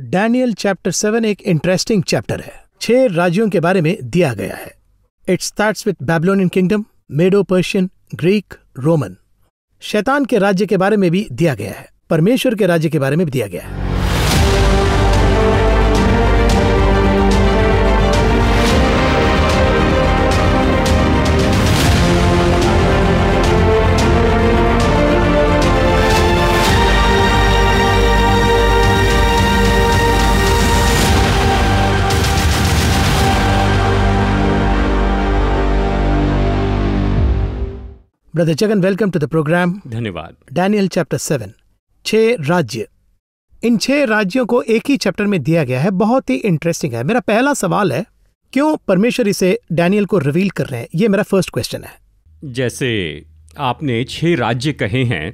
Daniel chapter seven एक interesting chapter है छह राज्यों के बारे में दिया गया है it start with Babylonian kingdom Medo Persian Greek Roman शैतान के राज्य के बारे में भी दिया गया है परमेश्वर के राज्य के बारे में भी दिया गया है brother Jagan welcome to the program धन्यवाद डैनियल चैप्टर सेवन छह राज्य इन छह राज्यों को एक ही चैप्टर में दिया गया है बहुत ही इंटरेस्टिंग है मेरा पहला सवाल है क्यों परमेश्वर इसे डैनियल को रिवील कर रहे हैं ये मेरा फर्स्ट क्वेश्चन है जैसे आपने छह राज्य कहे हैं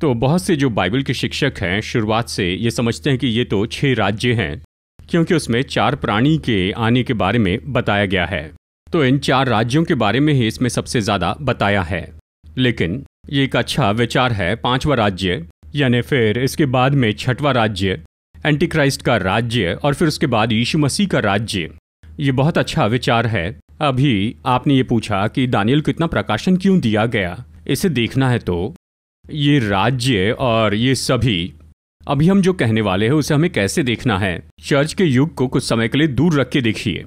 तो बहुत से जो बाइबल के शिक्षक हैं शुरुआत से ये समझते हैं कि ये तो छह राज्य हैं क्योंकि उसमें चार प्राणी के आने के बारे में बताया गया है तो इन चार राज्यों के बारे में ही इसमें सबसे ज़्यादा बताया है लेकिन ये एक अच्छा विचार है पांचवा राज्य यानी फिर इसके बाद में छठवा राज्य एंटी क्राइस्ट का राज्य और फिर उसके बाद यीशु मसीह का राज्य ये बहुत अच्छा विचार है अभी आपने ये पूछा कि दानियल को इतना प्रकाशन क्यों दिया गया इसे देखना है तो ये राज्य और ये सभी अभी हम जो कहने वाले हैं उसे हमें कैसे देखना है चर्च के युग को कुछ समय के लिए दूर रख के देखिए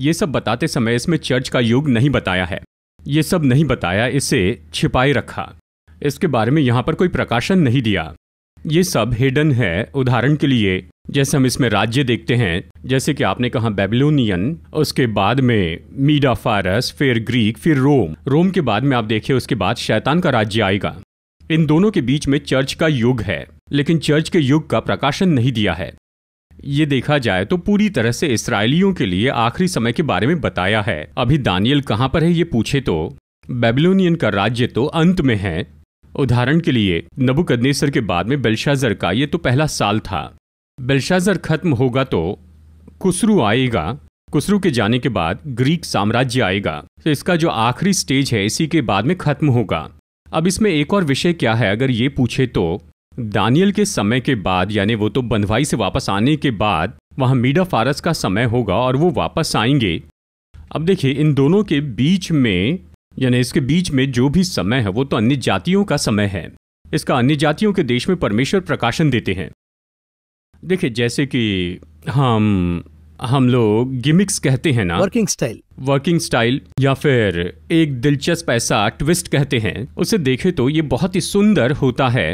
ये सब बताते समय इसमें चर्च का युग नहीं बताया है ये सब नहीं बताया इसे छिपाए रखा इसके बारे में यहाँ पर कोई प्रकाशन नहीं दिया ये सब हिडन है उदाहरण के लिए जैसे हम इसमें राज्य देखते हैं जैसे कि आपने कहा बेबलोनियन उसके बाद में मीडा फारस फिर ग्रीक फिर रोम रोम के बाद में आप देखिए उसके बाद शैतान का राज्य आएगा इन दोनों के बीच में चर्च का युग है लेकिन चर्च के युग का प्रकाशन नहीं दिया है ये देखा जाए तो पूरी तरह से इसराइलियों के लिए आखिरी समय के बारे में बताया है अभी दानियल कहाँ पर है ये पूछे तो बेबलोनियन का राज्य तो अंत में है उदाहरण के लिए नबुकदनेसर के बाद में बेलशाजर का ये तो पहला साल था बेलशाजर खत्म होगा तो कुसरू आएगा कुसरू के जाने के बाद ग्रीक साम्राज्य आएगा तो इसका जो आखिरी स्टेज है इसी के बाद में खत्म होगा अब इसमें एक और विषय क्या है अगर ये पूछे तो दानियल के समय के बाद यानी वो तो बंधवाई से वापस आने के बाद वहां मीडा फारस का समय होगा और वो वापस आएंगे अब देखिए इन दोनों के बीच में यानी इसके बीच में जो भी समय है वो तो अन्य जातियों का समय है इसका अन्य जातियों के देश में परमेश्वर प्रकाशन देते हैं देखिए जैसे कि हम हम लोग गिमिक्स कहते हैं ना वर्किंग स्टाइल वर्किंग स्टाइल या फिर एक दिलचस्प ऐसा ट्विस्ट कहते हैं उसे देखे तो ये बहुत ही सुंदर होता है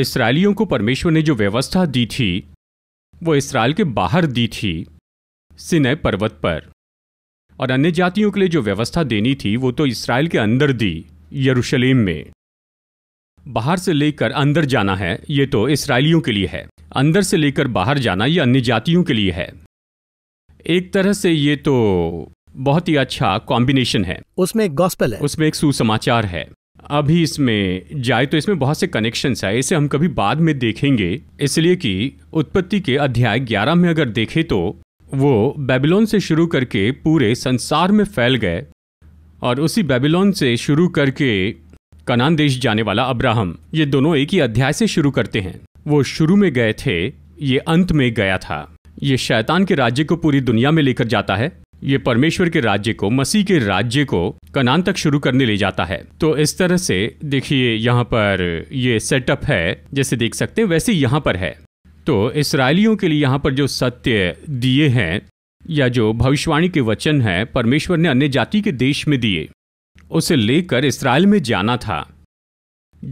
इसराइलियों को परमेश्वर ने जो व्यवस्था दी थी वो इसराइल के बाहर दी थी सिनय पर्वत पर और अन्य जातियों के लिए जो व्यवस्था देनी थी वो तो इसराइल के अंदर दी यरूशलेम में बाहर से लेकर अंदर जाना है ये तो इसराइलियों के लिए है अंदर से लेकर बाहर जाना ये अन्य जातियों के लिए है एक तरह से ये तो बहुत ही अच्छा कॉम्बिनेशन है उसमें एक गॉस्पेल है उसमें एक सुसमाचार है अभी इसमें जाए तो इसमें बहुत से कनेक्शंस है इसे हम कभी बाद में देखेंगे इसलिए कि उत्पत्ति के अध्याय 11 में अगर देखें तो वो बेबीलोन से शुरू करके पूरे संसार में फैल गए और उसी बेबीलोन से शुरू करके कनान देश जाने वाला अब्राहम ये दोनों एक ही अध्याय से शुरू करते हैं वो शुरू में गए थे ये अंत में गया था ये शैतान के राज्य को पूरी दुनिया में लेकर जाता है ये परमेश्वर के राज्य को मसीह के राज्य को कनान तक शुरू करने ले जाता है तो इस तरह से देखिए यहाँ पर ये सेटअप है जैसे देख सकते हैं वैसे यहाँ पर है तो इसराइलियों के लिए यहाँ पर जो सत्य दिए हैं या जो भविष्यवाणी के वचन हैं परमेश्वर ने अन्य जाति के देश में दिए उसे लेकर इसराइल में जाना था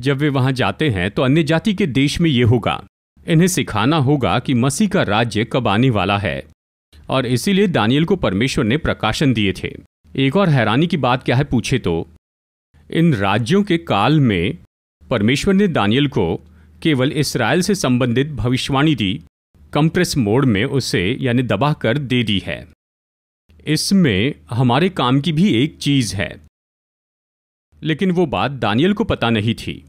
जब वे वहां जाते हैं तो अन्य जाति के देश में ये होगा इन्हें सिखाना होगा कि मसीह का राज्य कब आने वाला है और इसीलिए दानियल को परमेश्वर ने प्रकाशन दिए थे एक और हैरानी की बात क्या है पूछे तो इन राज्यों के काल में परमेश्वर ने दानियल को केवल इसराइल से संबंधित भविष्यवाणी दी कंप्रेस मोड में उसे यानी दबा कर दे दी है इसमें हमारे काम की भी एक चीज़ है लेकिन वो बात दानियल को पता नहीं थी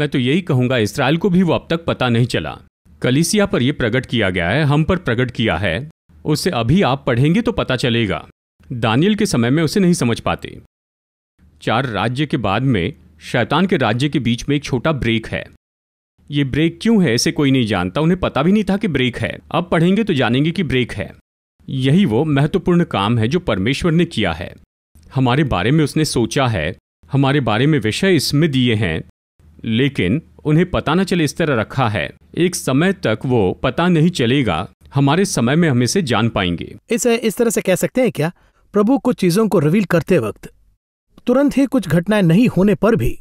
मैं तो यही कहूंगा इसराइल को भी वो अब तक पता नहीं चला कलिसिया पर यह प्रकट किया गया है हम पर प्रकट किया है उसे अभी आप पढ़ेंगे तो पता चलेगा दानियल के समय में उसे नहीं समझ पाते चार राज्य के बाद में शैतान के राज्य के बीच में एक छोटा ब्रेक है ये ब्रेक क्यों है इसे कोई नहीं जानता उन्हें पता भी नहीं था कि ब्रेक है अब पढ़ेंगे तो जानेंगे कि ब्रेक है यही वो महत्वपूर्ण काम है जो परमेश्वर ने किया है हमारे बारे में उसने सोचा है हमारे बारे में विषय इसमें दिए हैं लेकिन उन्हें पता न चले इस तरह रखा है एक समय तक वो पता नहीं चलेगा हमारे समय में हम इसे जान पाएंगे इसे इस तरह से कह सकते हैं क्या प्रभु कुछ चीजों को रिवील करते वक्त तुरंत ही कुछ घटनाएं नहीं होने पर भी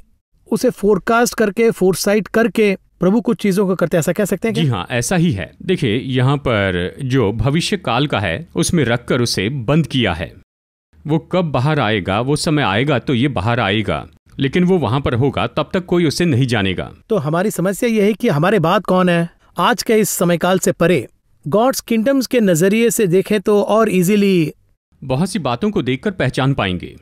उसे फोरकास्ट करके फोरसाइट करके प्रभु कुछ चीजों को करते ऐसा कह सकते हैं जी हाँ ऐसा ही है देखिए यहाँ पर जो भविष्य काल का है उसमें रखकर उसे बंद किया है वो कब बाहर आएगा वो समय आएगा तो ये बाहर आएगा लेकिन वो वहां पर होगा तब तक कोई उसे नहीं जानेगा तो हमारी समस्या ये है कि हमारे बाद कौन है आज के इस समय काल से परे गॉड्स किंगडम्स के नज़रिए से देखें तो और इजीली बहुत सी बातों को देखकर पहचान पाएंगे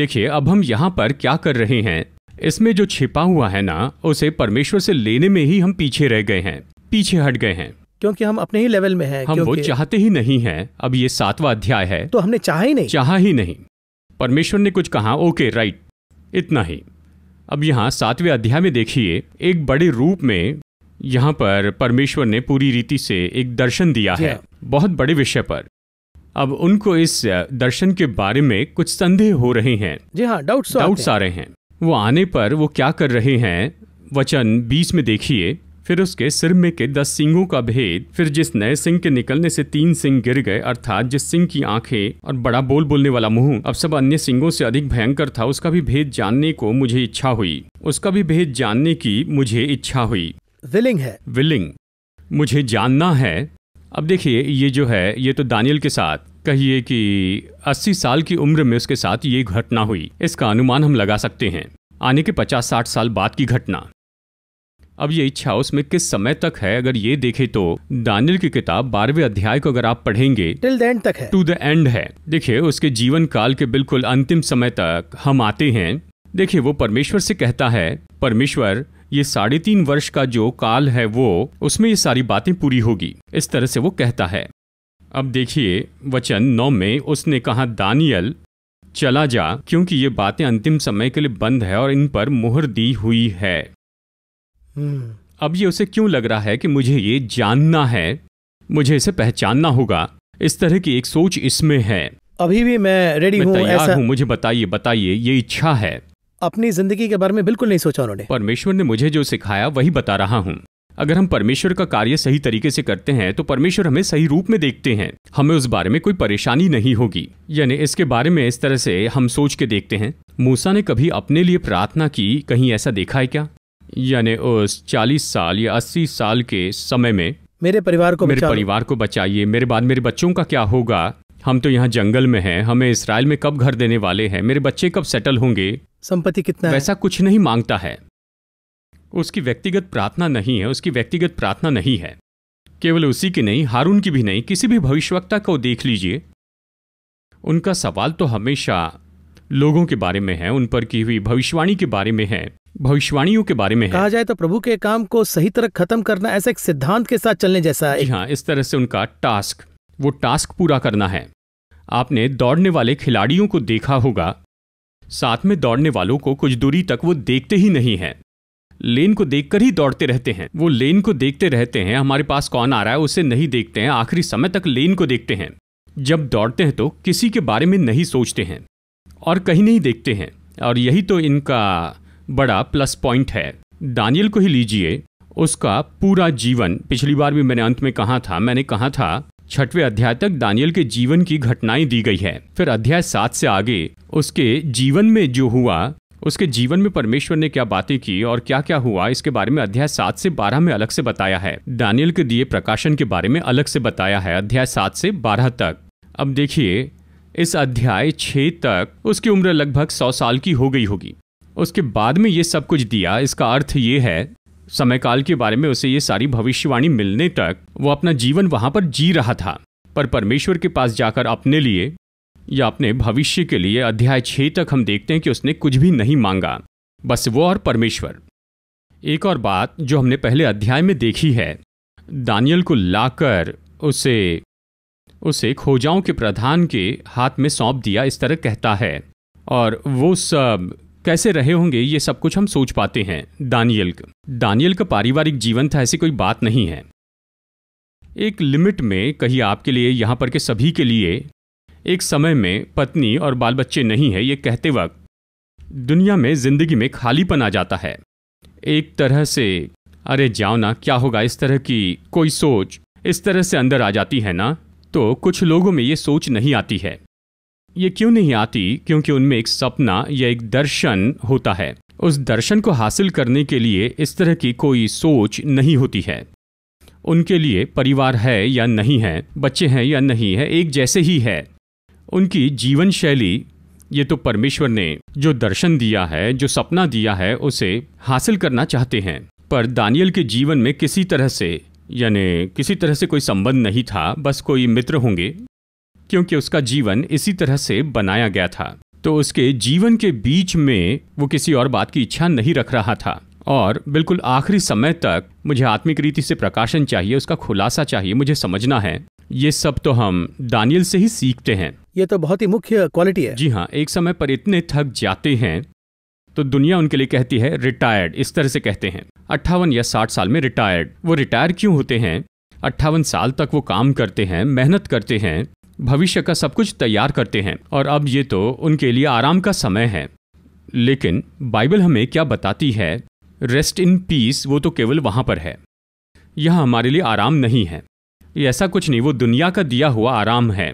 देखिए अब हम यहाँ पर क्या कर रहे हैं इसमें जो छिपा हुआ है ना उसे परमेश्वर से लेने में ही हम पीछे रह गए हैं पीछे हट गए हैं क्योंकि हम अपने ही लेवल में हैं हम वो चाहते ही नहीं हैं अब ये सातवां अध्याय है तो हमने चाहा ही नहीं चाहा ही नहीं परमेश्वर ने कुछ कहा ओके राइट इतना ही अब यहाँ सातवें अध्याय में देखिए एक बड़े रूप में यहाँ पर परमेश्वर ने पूरी रीति से एक दर्शन दिया है बहुत बड़े विषय पर अब उनको इस दर्शन के बारे में कुछ संदेह हो रहे हैं जी हाँ डाउट्स डाउट्स आ रहे हैं वो आने पर वो क्या कर रहे हैं वचन बीस में देखिए फिर उसके सिर में के दस सिंगों का भेद फिर जिस नए सिंह के निकलने से तीन सिंह गिर गए अर्थात जिस सिंह की आंखें और बड़ा बोल बोलने वाला मुंह अब सब अन्य सिंगों से अधिक भयंकर था उसका भी भेद जानने को मुझे इच्छा हुई उसका भी भेद जानने की मुझे इच्छा हुई विलिंग है विलिंग मुझे जानना है अब देखिए ये जो है ये तो दानियल के साथ कहिए कि 80 साल की उम्र में उसके साथ ये घटना हुई इसका अनुमान हम लगा सकते हैं आने के 50-60 साल बाद की घटना अब ये इच्छा उसमें किस समय तक है अगर ये देखे तो दानिल की किताब बारहवें अध्याय को अगर आप पढ़ेंगे टिल द एंड तक है टू द एंड है देखिए उसके जीवन काल के बिल्कुल अंतिम समय तक हम आते हैं देखिए वो परमेश्वर से कहता है परमेश्वर ये साढ़े तीन वर्ष का जो काल है वो उसमें ये सारी बातें पूरी होगी इस तरह से वो कहता है अब देखिए वचन नौ में उसने कहा दानियल चला जा क्योंकि ये बातें अंतिम समय के लिए बंद है और इन पर मुहर दी हुई है हम्म। अब ये उसे क्यों लग रहा है कि मुझे ये जानना है मुझे इसे पहचानना होगा इस तरह की एक सोच इसमें है अभी भी मैं रेडी हूँ हूँ मुझे बताइए बताइए ये इच्छा है अपनी जिंदगी के बारे में बिल्कुल नहीं सोचा उन्होंने परमेश्वर ने मुझे जो सिखाया वही बता रहा हूँ अगर हम परमेश्वर का कार्य सही तरीके से करते हैं तो परमेश्वर हमें सही रूप में देखते हैं हमें उस बारे में कोई परेशानी नहीं होगी यानी इसके बारे में इस तरह से हम सोच के देखते हैं मूसा ने कभी अपने लिए प्रार्थना की कहीं ऐसा देखा है क्या यानी उस चालीस साल या अस्सी साल के समय में मेरे परिवार को मेरे परिवार को बचाइए मेरे बाद मेरे बच्चों का क्या होगा हम तो यहाँ जंगल में हैं हमें इसराइल में कब घर देने वाले हैं मेरे बच्चे कब सेटल होंगे संपत्ति कितना वैसा है? कुछ नहीं मांगता है उसकी व्यक्तिगत प्रार्थना नहीं है उसकी व्यक्तिगत प्रार्थना नहीं है केवल उसी की नहीं हारून की भी नहीं किसी भी भविष्यवक्ता को देख लीजिए उनका सवाल तो हमेशा लोगों के बारे में है उन पर की हुई भविष्यवाणी के बारे में है भविष्यवाणियों के बारे में है कहा जाए तो प्रभु के काम को सही तरह खत्म करना ऐसे एक सिद्धांत के साथ चलने जैसा है हाँ इस तरह से उनका टास्क वो टास्क पूरा करना है आपने दौड़ने वाले खिलाड़ियों को देखा होगा साथ में दौड़ने वालों को कुछ दूरी तक वो देखते ही नहीं हैं लेन को देखकर ही दौड़ते रहते हैं वो लेन को देखते रहते हैं हमारे पास कौन आ रहा है उसे नहीं देखते हैं आखिरी समय तक लेन को देखते हैं जब दौड़ते हैं तो किसी के बारे में नहीं सोचते हैं और कहीं नहीं देखते हैं और यही तो इनका बड़ा प्लस पॉइंट है दानियल को ही लीजिए उसका पूरा जीवन पिछली बार भी मैंने अंत में कहा था मैंने कहा था छठवें अध्याय तक दानियल के जीवन की घटनाएं दी गई है फिर अध्याय सात से आगे उसके जीवन में जो हुआ उसके जीवन में परमेश्वर ने क्या बातें की और क्या क्या हुआ इसके बारे में अध्याय सात से बारह में अलग से बताया है दानियल के दिए प्रकाशन के बारे में अलग से बताया है अध्याय सात से बारह तक अब देखिए इस अध्याय छ तक उसकी उम्र लगभग सौ साल की हो गई होगी उसके बाद में ये सब कुछ दिया इसका अर्थ ये है समयकाल के बारे में उसे ये सारी भविष्यवाणी मिलने तक वो अपना जीवन वहां पर जी रहा था पर परमेश्वर के पास जाकर अपने लिए या अपने भविष्य के लिए अध्याय छः तक हम देखते हैं कि उसने कुछ भी नहीं मांगा बस वो और परमेश्वर एक और बात जो हमने पहले अध्याय में देखी है दानियल को लाकर उसे उसे खोजाओं के प्रधान के हाथ में सौंप दिया इस तरह कहता है और वो सब कैसे रहे होंगे ये सब कुछ हम सोच पाते हैं दानियल का दानियल का पारिवारिक जीवन था ऐसी कोई बात नहीं है एक लिमिट में कहीं आपके लिए यहाँ पर के सभी के लिए एक समय में पत्नी और बाल बच्चे नहीं है ये कहते वक्त दुनिया में ज़िंदगी में खालीपन आ जाता है एक तरह से अरे जाओ ना क्या होगा इस तरह की कोई सोच इस तरह से अंदर आ जाती है ना तो कुछ लोगों में ये सोच नहीं आती है ये क्यों नहीं आती क्योंकि उनमें एक सपना या एक दर्शन होता है उस दर्शन को हासिल करने के लिए इस तरह की कोई सोच नहीं होती है उनके लिए परिवार है या नहीं है बच्चे हैं या नहीं है एक जैसे ही है उनकी जीवन शैली ये तो परमेश्वर ने जो दर्शन दिया है जो सपना दिया है उसे हासिल करना चाहते हैं पर दानियल के जीवन में किसी तरह से यानी किसी तरह से कोई संबंध नहीं था बस कोई मित्र होंगे क्योंकि उसका जीवन इसी तरह से बनाया गया था तो उसके जीवन के बीच में वो किसी और बात की इच्छा नहीं रख रहा था और बिल्कुल आखिरी समय तक मुझे आत्मिक रीति से प्रकाशन चाहिए उसका खुलासा चाहिए मुझे समझना है ये सब तो हम दानियल से ही सीखते हैं ये तो बहुत ही मुख्य क्वालिटी है जी हाँ एक समय पर इतने थक जाते हैं तो दुनिया उनके लिए कहती है रिटायर्ड इस तरह से कहते हैं अट्ठावन या साठ साल में रिटायर्ड वो रिटायर क्यों होते हैं अट्ठावन साल तक वो काम करते हैं मेहनत करते हैं भविष्य का सब कुछ तैयार करते हैं और अब ये तो उनके लिए आराम का समय है लेकिन बाइबल हमें क्या बताती है रेस्ट इन पीस वो तो केवल वहाँ पर है यह हमारे लिए आराम नहीं है ऐसा कुछ नहीं वो दुनिया का दिया हुआ आराम है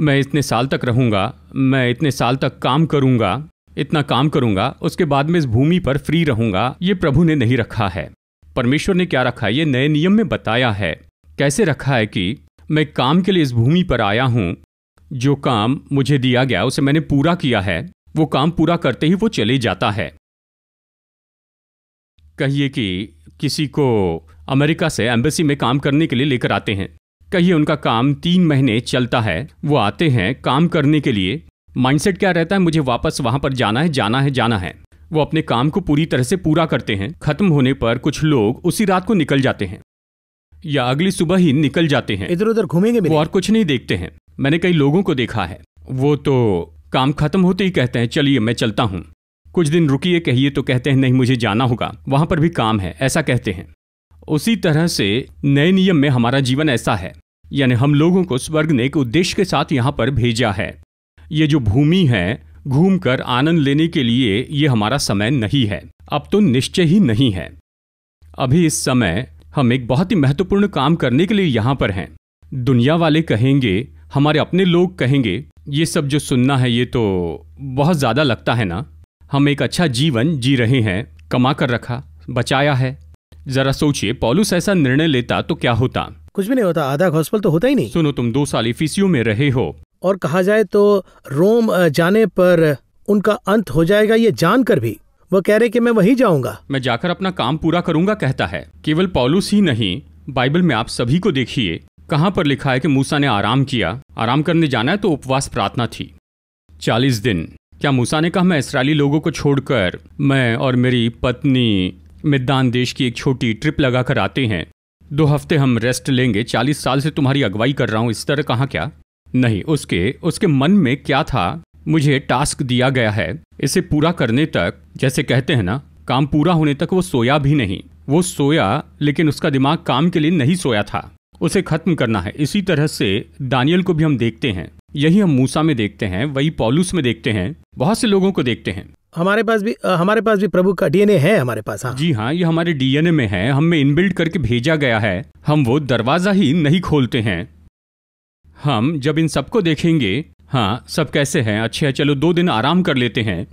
मैं इतने साल तक रहूँगा मैं इतने साल तक काम करूँगा इतना काम करूँगा उसके बाद में इस भूमि पर फ्री रहूँगा ये प्रभु ने नहीं रखा है परमेश्वर ने क्या रखा है ये नए नियम में बताया है कैसे रखा है कि मैं काम के लिए इस भूमि पर आया हूँ जो काम मुझे दिया गया उसे मैंने पूरा किया है वो काम पूरा करते ही वो चले जाता है कहिए कि किसी को अमेरिका से एम्बेसी में काम करने के लिए लेकर आते हैं कहिए उनका काम तीन महीने चलता है वो आते हैं काम करने के लिए माइंडसेट क्या रहता है मुझे वापस वहां पर जाना है जाना है जाना है वो अपने काम को पूरी तरह से पूरा करते हैं खत्म होने पर कुछ लोग उसी रात को निकल जाते हैं या अगली सुबह ही निकल जाते हैं इधर उधर घूमेंगे वो और कुछ नहीं देखते हैं मैंने कई लोगों को देखा है वो तो काम खत्म होते ही कहते हैं चलिए मैं चलता हूँ कुछ दिन रुकिए कहिए तो कहते हैं नहीं मुझे जाना होगा वहां पर भी काम है ऐसा कहते हैं उसी तरह से नए नियम में हमारा जीवन ऐसा है यानी हम लोगों को स्वर्ग ने एक उद्देश्य के साथ यहाँ पर भेजा है ये जो भूमि है घूमकर आनंद लेने के लिए ये हमारा समय नहीं है अब तो निश्चय ही नहीं है अभी इस समय हम एक बहुत ही महत्वपूर्ण काम करने के लिए यहाँ पर हैं दुनिया वाले कहेंगे हमारे अपने लोग कहेंगे ये सब जो सुनना है ये तो बहुत ज़्यादा लगता है ना हम एक अच्छा जीवन जी रहे हैं कमा कर रखा बचाया है जरा सोचिए पॉलुस ऐसा निर्णय लेता तो क्या होता कुछ भी नहीं होता आधा घोसपल तो होता ही नहीं सुनो तुम दो साल इफिसियो में रहे हो और कहा जाए तो रोम जाने पर उनका अंत हो जाएगा ये जानकर भी वह कह रहे कि मैं वहीं जाऊंगा मैं जाकर अपना काम पूरा करूंगा कहता है केवल पॉलुस ही नहीं बाइबल में आप सभी को देखिए कहाँ पर लिखा है कि मूसा ने आराम किया आराम करने जाना है तो उपवास प्रार्थना थी चालीस दिन क्या मूसा ने कहा मैं इसराइली लोगों को छोड़कर मैं और मेरी पत्नी मिद्दान देश की एक छोटी ट्रिप लगाकर आते हैं दो हफ्ते हम रेस्ट लेंगे चालीस साल से तुम्हारी अगुवाई कर रहा हूँ इस तरह कहाँ क्या नहीं उसके उसके मन में क्या था मुझे टास्क दिया गया है इसे पूरा करने तक जैसे कहते हैं ना काम पूरा होने तक वो सोया भी नहीं वो सोया लेकिन उसका दिमाग काम के लिए नहीं सोया था उसे खत्म करना है इसी तरह से दानियल को भी हम देखते हैं यही हम मूसा में देखते हैं वही पॉलूस में देखते हैं बहुत से लोगों को देखते हैं हमारे पास भी हमारे पास भी प्रभु का डीएनए है हमारे पास हाँ जी हाँ ये हमारे डीएनए में है हम में इनबिल्ड करके भेजा गया है हम वो दरवाजा ही नहीं खोलते हैं हम जब इन सबको देखेंगे हाँ सब कैसे हैं अच्छे हैं चलो दो दिन आराम कर लेते हैं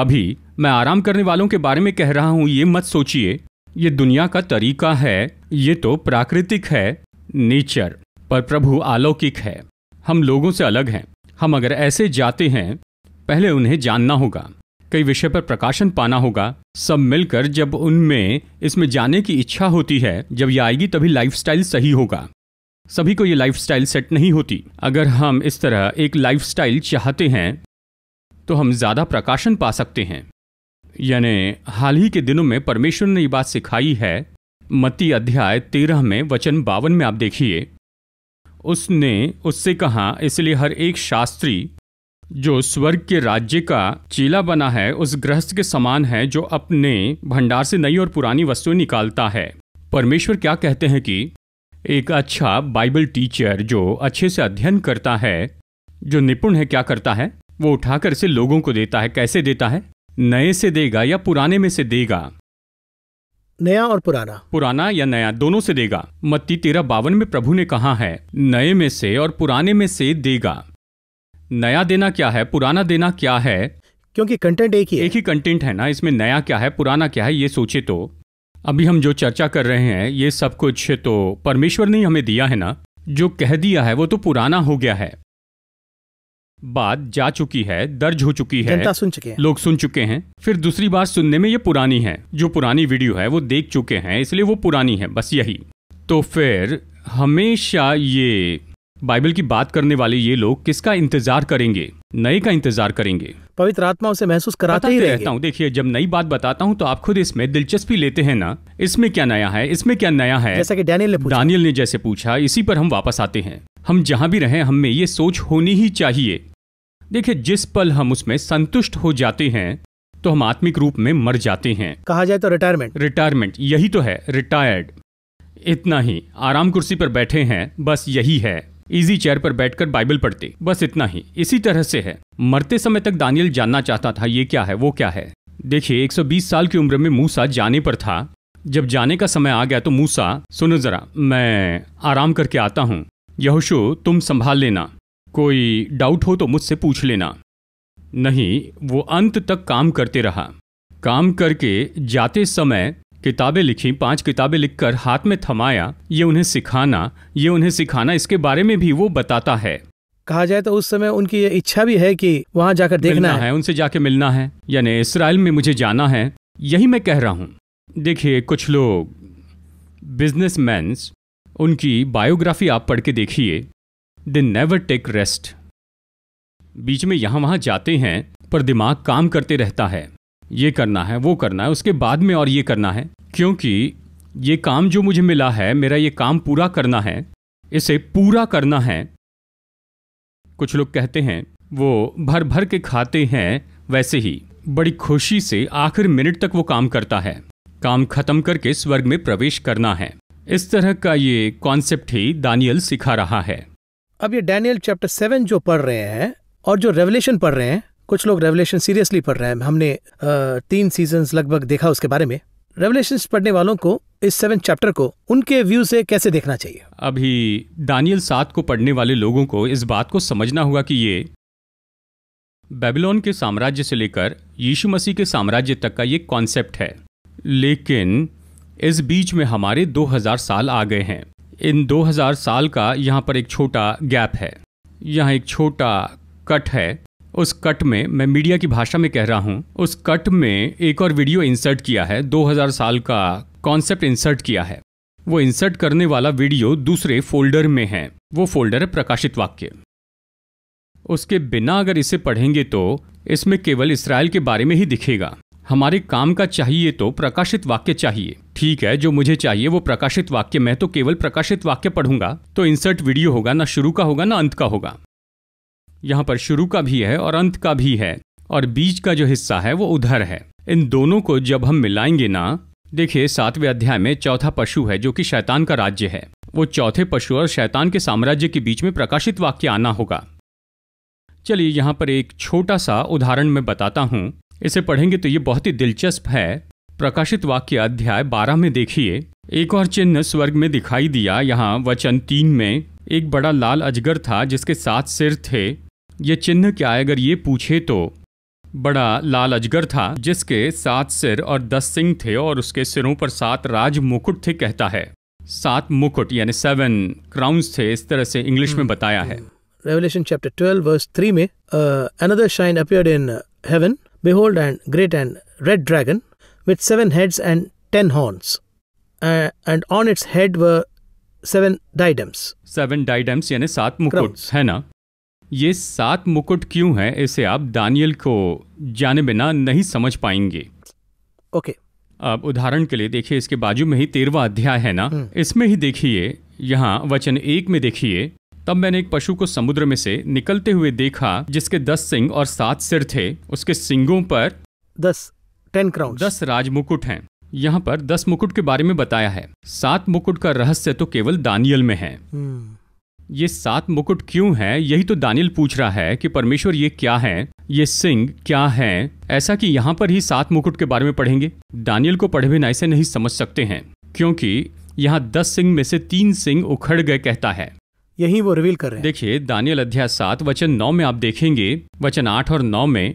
अभी मैं आराम करने वालों के बारे में कह रहा हूँ ये मत सोचिए ये दुनिया का तरीका है ये तो प्राकृतिक है नेचर पर प्रभु अलौकिक है हम लोगों से अलग हैं हम अगर ऐसे जाते हैं पहले उन्हें जानना होगा कई विषय पर प्रकाशन पाना होगा सब मिलकर जब उनमें इसमें जाने की इच्छा होती है जब यह आएगी तभी लाइफस्टाइल सही होगा सभी को ये लाइफ सेट नहीं होती अगर हम इस तरह एक लाइफ चाहते हैं तो हम ज़्यादा प्रकाशन पा सकते हैं यानी हाल ही के दिनों में परमेश्वर ने ये बात सिखाई है मती अध्याय तेरह में वचन बावन में आप देखिए उसने उससे कहा इसलिए हर एक शास्त्री जो स्वर्ग के राज्य का चीला बना है उस गृहस्थ के समान है जो अपने भंडार से नई और पुरानी वस्तुएं निकालता है परमेश्वर क्या कहते हैं कि एक अच्छा बाइबल टीचर जो अच्छे से अध्ययन करता है जो निपुण है क्या करता है वो उठाकर से लोगों को देता है कैसे देता है नए से देगा या पुराने में से देगा नया और पुराना पुराना या नया दोनों से देगा मत्ती तेरा बावन में प्रभु ने कहा है नए में से और पुराने में से देगा नया देना क्या है पुराना देना क्या है क्योंकि कंटेंट एक ही है। एक ही कंटेंट है ना इसमें नया क्या है पुराना क्या है ये सोचे तो अभी हम जो चर्चा कर रहे हैं ये सब कुछ तो परमेश्वर ने हमें दिया है ना जो कह दिया है वो तो पुराना हो गया है बात जा चुकी है दर्ज हो चुकी है जनता सुन चुके हैं लोग सुन चुके हैं फिर दूसरी बार सुनने में ये पुरानी है जो पुरानी वीडियो है वो देख चुके हैं इसलिए वो पुरानी है बस यही तो फिर हमेशा ये बाइबल की बात करने वाले ये लोग किसका इंतजार करेंगे नए का इंतजार करेंगे पवित्र आत्मा उसे महसूस कराता ही रहता हूँ देखिए जब नई बात बताता हूँ तो आप खुद इसमें दिलचस्पी लेते हैं ना इसमें क्या नया है इसमें क्या नया है जैसा कि डैनियल ने डैनियल ने जैसे पूछा इसी पर हम वापस आते हैं हम जहाँ भी रहें हमें ये सोच होनी ही चाहिए देखिए जिस पल हम उसमें संतुष्ट हो जाते हैं तो हम आत्मिक रूप में मर जाते हैं कहा जाए तो रिटायरमेंट रिटायरमेंट यही तो है रिटायर्ड इतना ही आराम कुर्सी पर बैठे हैं बस यही है इजी चेयर पर बैठकर बाइबल पढ़ते बस इतना ही इसी तरह से है मरते समय तक दानियल जानना चाहता था ये क्या है वो क्या है देखिए 120 साल की उम्र में मूसा जाने पर था जब जाने का समय आ गया तो मूसा सुनो जरा मैं आराम करके आता हूँ यहोशो तुम संभाल लेना कोई डाउट हो तो मुझसे पूछ लेना नहीं वो अंत तक काम करते रहा काम करके जाते समय किताबें लिखी पांच किताबें लिखकर हाथ में थमाया ये उन्हें सिखाना ये उन्हें सिखाना इसके बारे में भी वो बताता है कहा जाए तो उस समय उनकी ये इच्छा भी है कि वहां जाकर देखना है।, है उनसे जाके मिलना है यानी इसराइल में मुझे जाना है यही मैं कह रहा हूं देखिए कुछ लोग बिजनेसमैन उनकी बायोग्राफी आप पढ़ के देखिए दे नेवर टेक रेस्ट बीच में यहां वहां जाते हैं पर दिमाग काम करते रहता है ये करना है वो करना है उसके बाद में और ये करना है क्योंकि ये काम जो मुझे मिला है मेरा ये काम पूरा करना है इसे पूरा करना है कुछ लोग कहते हैं वो भर भर के खाते हैं वैसे ही बड़ी खुशी से आखिर मिनट तक वो काम करता है काम खत्म करके स्वर्ग में प्रवेश करना है इस तरह का ये कॉन्सेप्ट ही दानियल सिखा रहा है अब ये डैनियल चैप्टर सेवन जो पढ़ रहे हैं और जो रेवलेशन पढ़ रहे हैं कुछ लोग रेवलेशन सीरियसली पढ़ रहे हैं हमने तीन सीजन लगभग देखा उसके बारे में रेवलेशन पढ़ने वालों को इस सेवन चैप्टर को उनके व्यू से कैसे देखना चाहिए अभी दानियल सात को पढ़ने वाले लोगों को इस बात को समझना होगा कि ये बेबीलोन के साम्राज्य से लेकर यीशु मसीह के साम्राज्य तक का ये कॉन्सेप्ट है लेकिन इस बीच में हमारे 2000 साल आ गए हैं इन 2000 साल का यहाँ पर एक छोटा गैप है यहाँ एक छोटा कट है उस कट में मैं मीडिया की भाषा में कह रहा हूँ उस कट में एक और वीडियो इंसर्ट किया है 2000 साल का कॉन्सेप्ट इंसर्ट किया है वो इंसर्ट करने वाला वीडियो दूसरे फोल्डर में है वो फोल्डर है प्रकाशित वाक्य उसके बिना अगर इसे पढ़ेंगे तो इसमें केवल इसराइल के बारे में ही दिखेगा हमारे काम का चाहिए तो प्रकाशित वाक्य चाहिए ठीक है जो मुझे चाहिए वो प्रकाशित वाक्य मैं तो केवल प्रकाशित वाक्य पढ़ूंगा तो इंसर्ट वीडियो होगा ना शुरू का होगा ना अंत का होगा यहाँ पर शुरू का भी है और अंत का भी है और बीच का जो हिस्सा है वो उधर है इन दोनों को जब हम मिलाएंगे ना देखिए सातवें अध्याय में चौथा पशु है जो कि शैतान का राज्य है वो चौथे पशु और शैतान के साम्राज्य के बीच में प्रकाशित वाक्य आना होगा चलिए यहाँ पर एक छोटा सा उदाहरण मैं बताता हूँ इसे पढ़ेंगे तो ये बहुत ही दिलचस्प है प्रकाशित वाक्य अध्याय बारह में देखिए एक और चिन्ह स्वर्ग में दिखाई दिया यहाँ वचन तीन में एक बड़ा लाल अजगर था जिसके सात सिर थे ये चिन्ह क्या है अगर ये पूछे तो बड़ा लाल अजगर था जिसके सात सिर और दस सिंह थे और उसके सिरों पर सात राज मुकुट थे कहता है सात मुकुट यानी सेवन क्राउन्स थे इस तरह से इंग्लिश में बताया है Revelation chapter 12 verse 3 में uh, another sign appeared in heaven behold and great and red dragon with seven heads and ten horns uh, and on its head were seven diadems seven diadems यानी सात मुकुट है ना ये सात मुकुट क्यों हैं इसे आप दानियल को जाने बिना नहीं समझ पाएंगे ओके अब उदाहरण के लिए देखिए इसके बाजू में ही तेरवा अध्याय है ना हम्म। इसमें ही देखिए यहाँ वचन एक में देखिए तब मैंने एक पशु को समुद्र में से निकलते हुए देखा जिसके दस सिंग और सात सिर थे उसके सिंगों पर दस टेन क्राउन दस राजमुकुट हैं यहाँ पर दस मुकुट के बारे में बताया है सात मुकुट का रहस्य तो केवल दानियल में है हम्म। ये सात मुकुट क्यों हैं यही तो दानियल पूछ रहा है कि परमेश्वर ये क्या है ये सिंह क्या है ऐसा कि यहाँ पर ही सात मुकुट के बारे में पढ़ेंगे दानियल को पढ़े बिना ऐसे नहीं समझ सकते हैं क्योंकि यहाँ दस सिंह में से तीन सिंह उखड़ गए कहता है यही वो रिवील कर रहे हैं देखिए दानियल अध्याय सात वचन नौ में आप देखेंगे वचन आठ और नौ में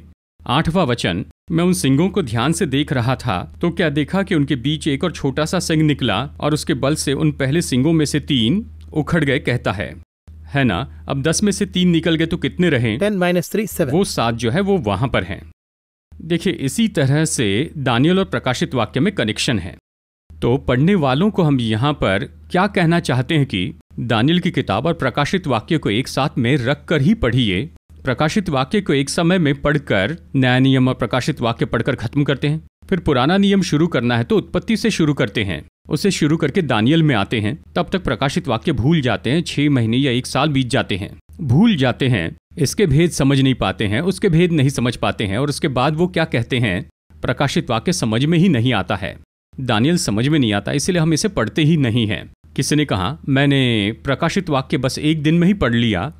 आठवां वचन मैं उन सिंगों को ध्यान से देख रहा था तो क्या देखा कि उनके बीच एक और छोटा सा सिंह निकला और उसके बल से उन पहले सिंगों में से तीन उखड़ गए कहता है है ना अब दस में से तीन निकल गए तो कितने रहे टेन माइनस थ्री सेवन वो सात जो है वो वहां पर हैं देखिए इसी तरह से दानियल और प्रकाशित वाक्य में कनेक्शन है तो पढ़ने वालों को हम यहाँ पर क्या कहना चाहते हैं कि दानियल की किताब और प्रकाशित वाक्य को एक साथ में रख कर ही पढ़िए प्रकाशित वाक्य को एक समय में पढ़कर नया नियम और प्रकाशित वाक्य पढ़कर खत्म करते हैं फिर पुराना नियम शुरू करना है तो उत्पत्ति से शुरू करते हैं उसे शुरू करके दानियल में आते हैं तब तक प्रकाशित वाक्य भूल जाते हैं छह महीने या एक साल बीत जाते हैं भूल जाते हैं इसके भेद समझ नहीं पाते हैं उसके भेद नहीं समझ पाते हैं और उसके बाद वो क्या कहते हैं प्रकाशित वाक्य समझ में ही नहीं आता है दानियल समझ में नहीं आता इसलिए हम इसे पढ़ते ही नहीं हैं किसी ने कहा मैंने प्रकाशित वाक्य बस एक दिन में ही पढ़ लिया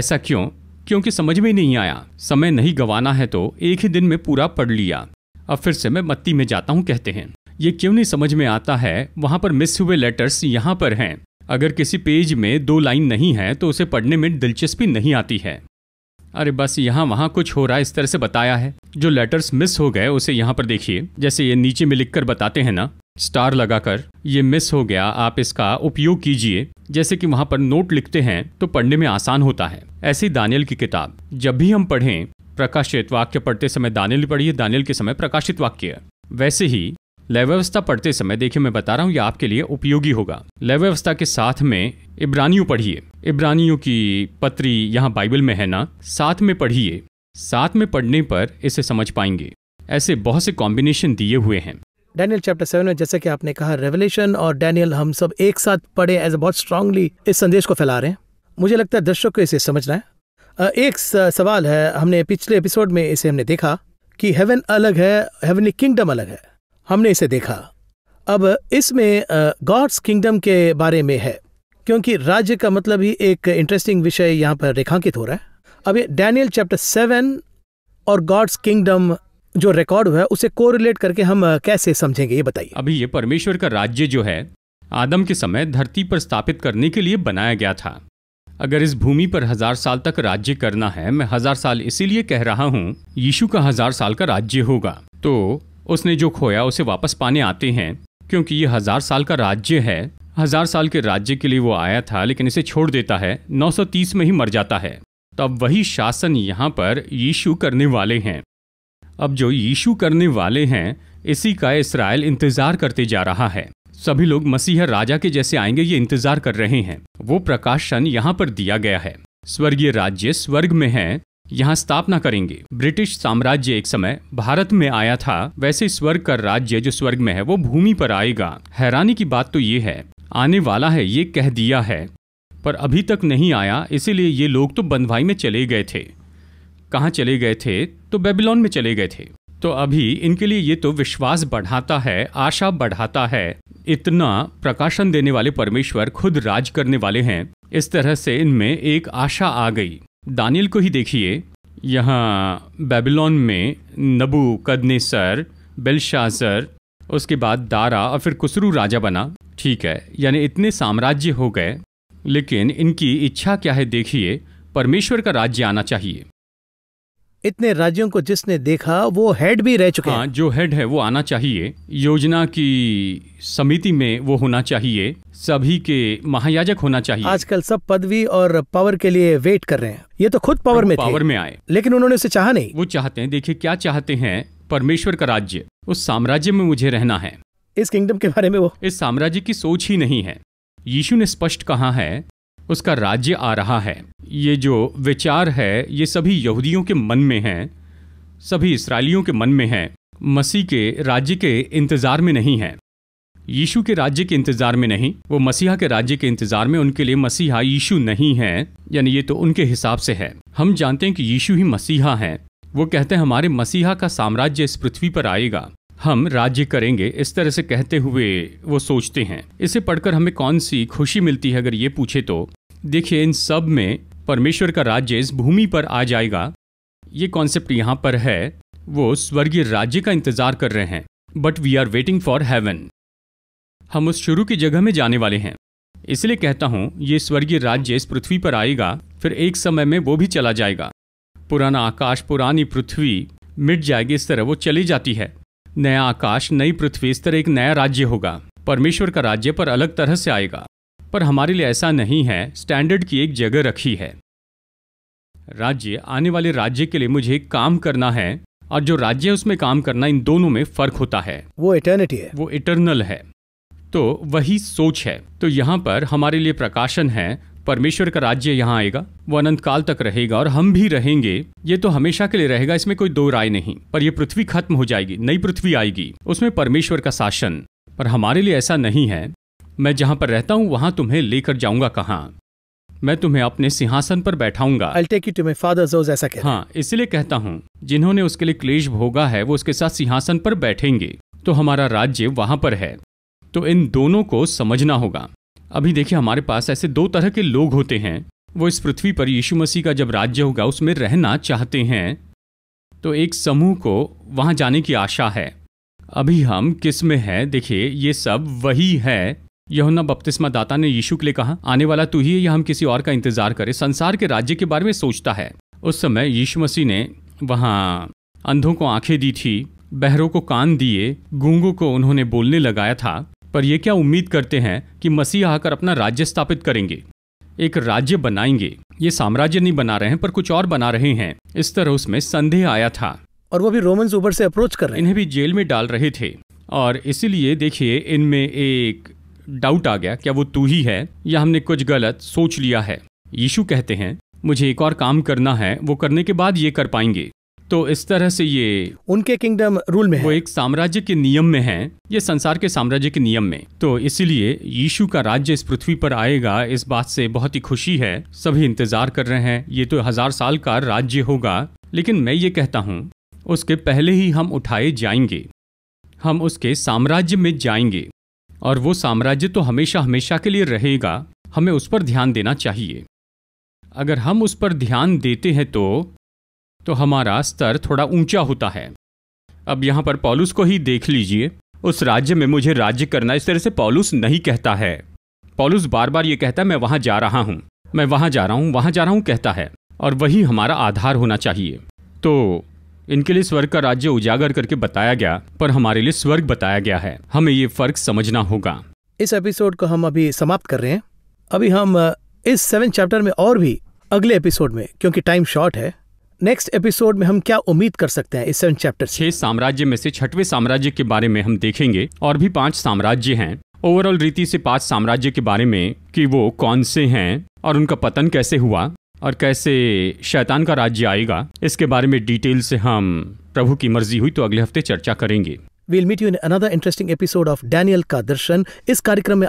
ऐसा क्यों क्योंकि समझ में नहीं आया समय नहीं गंवाना है तो एक ही दिन में पूरा पढ़ लिया अब फिर से मैं मत्ती में जाता हूँ कहते हैं ये क्यों नहीं समझ में आता है वहाँ पर मिस हुए लेटर्स यहाँ पर हैं अगर किसी पेज में दो लाइन नहीं है तो उसे पढ़ने में दिलचस्पी नहीं आती है अरे बस यहाँ वहाँ कुछ हो रहा है इस तरह से बताया है जो लेटर्स मिस हो गए उसे यहाँ पर देखिए जैसे ये नीचे में लिखकर बताते हैं ना स्टार लगाकर ये मिस हो गया आप इसका उपयोग कीजिए जैसे कि वहाँ पर नोट लिखते हैं तो पढ़ने में आसान होता है ऐसी दानियल की किताब जब भी हम पढ़ें प्रकाशित वाक्य पढ़ते समय दानिल पढ़िए दानिल के समय प्रकाशित वाक्य वैसे ही लय व्यवस्था पढ़ते समय देखिए मैं बता रहा हूँ ये आपके लिए उपयोगी होगा लय व्यवस्था के साथ में इब्रानियों पढ़िए इब्रानियों की पत्री यहाँ बाइबल में है ना साथ में पढ़िए साथ में पढ़ने पर इसे समझ पाएंगे ऐसे बहुत से कॉम्बिनेशन दिए हुए हैं डैनियल चैप्टर सेवन में जैसे कि आपने कहा रेवलेशन और डैनियल हम सब एक साथ पढ़े एज बहुत स्ट्रांगली इस संदेश को फैला रहे हैं मुझे लगता है दर्शक को इसे समझना है एक सवाल है हमने पिछले एपिसोड में इसे हमने देखा कि हेवन अलग है हेवनली किंगडम अलग है हमने इसे देखा अब इसमें गॉड्स किंगडम के बारे में है क्योंकि राज्य का मतलब ही एक इंटरेस्टिंग विषय यहाँ पर रेखांकित हो रहा है अब ये डैनियल चैप्टर सेवन और गॉड्स किंगडम जो रिकॉर्ड हुआ है उसे कोरिलेट करके हम कैसे समझेंगे ये बताइए अभी ये परमेश्वर का राज्य जो है आदम के समय धरती पर स्थापित करने के लिए बनाया गया था अगर इस भूमि पर हजार साल तक राज्य करना है मैं हजार साल इसीलिए कह रहा हूँ यीशु का हजार साल का राज्य होगा तो उसने जो खोया उसे वापस पाने आते हैं क्योंकि ये हजार साल का राज्य है हजार साल के राज्य के लिए वो आया था लेकिन इसे छोड़ देता है 930 में ही मर जाता है तब वही शासन यहाँ पर यीशु करने वाले हैं अब जो यीशु करने वाले हैं इसी का इसराइल इंतजार करते जा रहा है सभी लोग मसीह राजा के जैसे आएंगे ये इंतजार कर रहे हैं वो प्रकाशन यहाँ पर दिया गया है स्वर्गीय राज्य स्वर्ग में है यहाँ स्थापना करेंगे ब्रिटिश साम्राज्य एक समय भारत में आया था वैसे स्वर्ग का राज्य जो स्वर्ग में है वो भूमि पर आएगा हैरानी की बात तो ये है आने वाला है ये कह दिया है पर अभी तक नहीं आया इसीलिए ये लोग तो बंधवाई में चले गए थे कहाँ चले गए थे तो बेबीलोन में चले गए थे तो अभी इनके लिए ये तो विश्वास बढ़ाता है आशा बढ़ाता है इतना प्रकाशन देने वाले परमेश्वर खुद राज करने वाले हैं इस तरह से इनमें एक आशा आ गई दानियल को ही देखिए यहाँ बेबीलोन में नबू कदनेसर बेलशाजर उसके बाद दारा और फिर कुसरू राजा बना ठीक है यानी इतने साम्राज्य हो गए लेकिन इनकी इच्छा क्या है देखिए परमेश्वर का राज्य आना चाहिए इतने राज्यों को जिसने देखा वो हेड भी रह चुके हाँ, हैं जो हेड है वो आना चाहिए योजना की समिति में वो होना चाहिए सभी के महायाजक होना चाहिए आजकल सब पदवी और पावर के लिए वेट कर रहे हैं ये तो खुद पावर में पावर में आए लेकिन उन्होंने उसे चाहा नहीं वो चाहते हैं देखिए क्या चाहते हैं परमेश्वर का राज्य उस साम्राज्य में मुझे रहना है इस किंगडम के बारे में वो इस साम्राज्य की सोच ही नहीं है यीशु ने स्पष्ट कहा है उसका राज्य आ रहा है ये जो विचार है ये सभी यहूदियों के मन में है सभी इसराइलियों के मन में है मसीह के राज्य के इंतज़ार में नहीं है यीशु के राज्य के इंतज़ार में नहीं वो मसीहा के राज्य के इंतज़ार में उनके लिए मसीहा यीशु नहीं है यानी ये तो उनके हिसाब से है हम जानते हैं कि यीशु ही मसीहा है वो कहते हैं हमारे मसीहा का साम्राज्य इस पृथ्वी पर आएगा हम राज्य करेंगे इस तरह से कहते हुए वो सोचते हैं इसे पढ़कर हमें कौन सी खुशी मिलती है अगर ये पूछे तो देखिए इन सब में परमेश्वर का राज्य इस भूमि पर आ जाएगा ये कॉन्सेप्ट यहाँ पर है वो स्वर्गीय राज्य का इंतजार कर रहे हैं but we are waiting for heaven हम उस शुरू की जगह में जाने वाले हैं इसलिए कहता हूं ये स्वर्गीय राज्य इस पृथ्वी पर आएगा फिर एक समय में वो भी चला जाएगा पुराना आकाश पुरानी पृथ्वी मिट जाएगी इस तरह वो चली जाती है नया आकाश नई पृथ्वी इस तरह एक नया राज्य होगा परमेश्वर का राज्य पर अलग तरह से आएगा पर हमारे लिए ऐसा नहीं है स्टैंडर्ड की एक जगह रखी है राज्य आने वाले राज्य के लिए मुझे काम करना है और जो राज्य है उसमें काम करना इन दोनों में फर्क होता है वो इटर्निटी है वो इटर्नल है तो वही सोच है तो यहाँ पर हमारे लिए प्रकाशन है परमेश्वर का राज्य यहाँ आएगा वो अनंत काल तक रहेगा और हम भी रहेंगे ये तो हमेशा के लिए रहेगा इसमें कोई दो राय नहीं पर यह पृथ्वी खत्म हो जाएगी नई पृथ्वी आएगी उसमें परमेश्वर का शासन पर हमारे लिए ऐसा नहीं है मैं जहां पर रहता हूं वहां तुम्हें लेकर जाऊंगा कहां मैं तुम्हें अपने सिंहासन पर बैठाऊंगा हाँ इसलिए कहता हूँ जिन्होंने उसके लिए क्लेश भोगा है वो उसके साथ सिंहासन पर बैठेंगे तो हमारा राज्य वहां पर है तो इन दोनों को समझना होगा अभी देखिए हमारे पास ऐसे दो तरह के लोग होते हैं वो इस पृथ्वी पर यीशु मसीह का जब राज्य होगा उसमें रहना चाहते हैं तो एक समूह को वहां जाने की आशा है अभी हम किस में हैं देखिए ये सब वही है यहुना बपतिस्मा दाता ने यीशु के लिए कहा आने वाला तू ही है या हम किसी और का इंतजार करें संसार के राज्य के बारे में सोचता है उस समय यीशु मसीह ने वहाँ अंधों को आंखें दी थी बहरों को कान दिए गूंगों को उन्होंने बोलने लगाया था पर यह क्या उम्मीद करते हैं कि मसीह आकर अपना राज्य स्थापित करेंगे एक राज्य बनाएंगे ये साम्राज्य नहीं बना रहे हैं पर कुछ और बना रहे हैं इस तरह उसमें संदेह आया था और वो भी रोमन ऊपर से अप्रोच कर रहे हैं इन्हें भी जेल में डाल रहे थे और इसीलिए देखिए इनमें एक डाउट आ गया क्या वो तू ही है या हमने कुछ गलत सोच लिया है यीशु कहते हैं मुझे एक और काम करना है वो करने के बाद ये कर पाएंगे तो इस तरह से ये उनके किंगडम रूल में है। वो एक साम्राज्य के नियम में है ये संसार के साम्राज्य के नियम में तो इसीलिए यीशु का राज्य इस पृथ्वी पर आएगा इस बात से बहुत ही खुशी है सभी इंतजार कर रहे हैं ये तो हजार साल का राज्य होगा लेकिन मैं ये कहता हूँ उसके पहले ही हम उठाए जाएंगे हम उसके साम्राज्य में जाएंगे और वो साम्राज्य तो हमेशा हमेशा के लिए रहेगा हमें उस पर ध्यान देना चाहिए अगर हम उस पर ध्यान देते हैं तो तो हमारा स्तर थोड़ा ऊंचा होता है अब यहां पर पॉलुस को ही देख लीजिए उस राज्य में मुझे राज्य करना इस तरह से पॉलुस नहीं कहता है पॉलुस बार बार ये कहता है मैं वहां जा रहा हूं मैं वहां जा रहा हूँ वहां जा रहा हूँ कहता है और वही हमारा आधार होना चाहिए तो इनके लिए स्वर्ग का राज्य उजागर करके बताया गया पर हमारे लिए स्वर्ग बताया गया है हमें ये फर्क समझना होगा इस एपिसोड को हम अभी समाप्त कर रहे हैं अभी हम इस सेवन चैप्टर में और भी अगले एपिसोड में क्योंकि टाइम शॉर्ट है नेक्स्ट एपिसोड में हम क्या उम्मीद कर सकते हैं इस सेवन चैप्टर छह साम्राज्य में से छठवें साम्राज्य के बारे में हम देखेंगे और भी पांच साम्राज्य हैं ओवरऑल रीति से पांच साम्राज्य के बारे में कि वो कौन से हैं और उनका पतन कैसे हुआ और कैसे शैतान का राज्य आएगा इसके बारे में डिटेल से हम प्रभु की मर्जी हुई तो अगले हफ्ते चर्चा करेंगे We'll meet you in another interesting episode of Daniel का दर्शन इस कार्यक्रम में